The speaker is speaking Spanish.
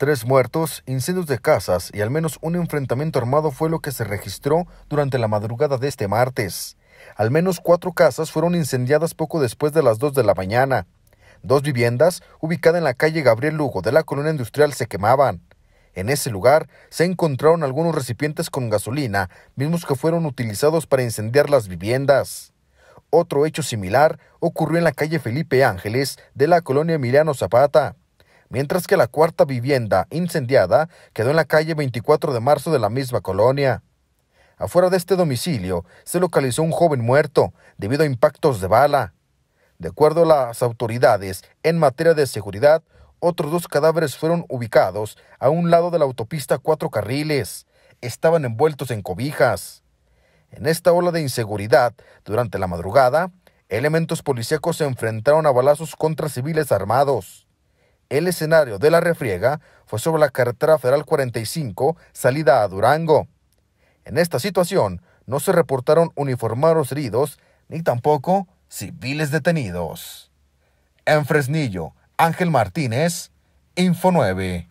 Tres muertos, incendios de casas y al menos un enfrentamiento armado fue lo que se registró durante la madrugada de este martes. Al menos cuatro casas fueron incendiadas poco después de las 2 de la mañana. Dos viviendas, ubicadas en la calle Gabriel Lugo de la colonia industrial, se quemaban. En ese lugar se encontraron algunos recipientes con gasolina, mismos que fueron utilizados para incendiar las viviendas. Otro hecho similar ocurrió en la calle Felipe Ángeles de la colonia Emiliano Zapata mientras que la cuarta vivienda incendiada quedó en la calle 24 de marzo de la misma colonia. Afuera de este domicilio se localizó un joven muerto debido a impactos de bala. De acuerdo a las autoridades, en materia de seguridad, otros dos cadáveres fueron ubicados a un lado de la autopista Cuatro Carriles. Estaban envueltos en cobijas. En esta ola de inseguridad, durante la madrugada, elementos policíacos se enfrentaron a balazos contra civiles armados. El escenario de la refriega fue sobre la carretera federal 45, salida a Durango. En esta situación, no se reportaron uniformados heridos ni tampoco civiles detenidos. En Fresnillo, Ángel Martínez, Info 9.